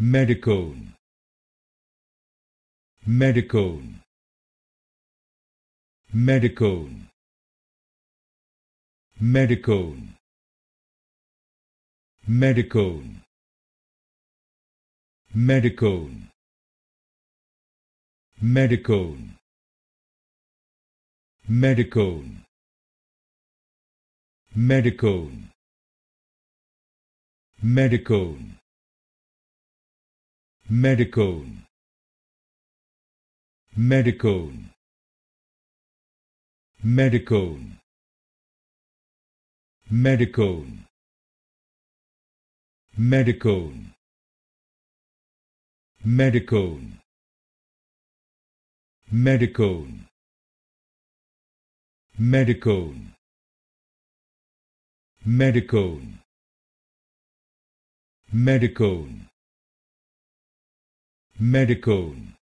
Medicone Medicone Medicone Medicone Medicone Medicone Medicone Medicone Medicone Medicone Medicone Medicone Medicone Medicone Medicone Medicone Medicone Medicone Medicone Medicone medicone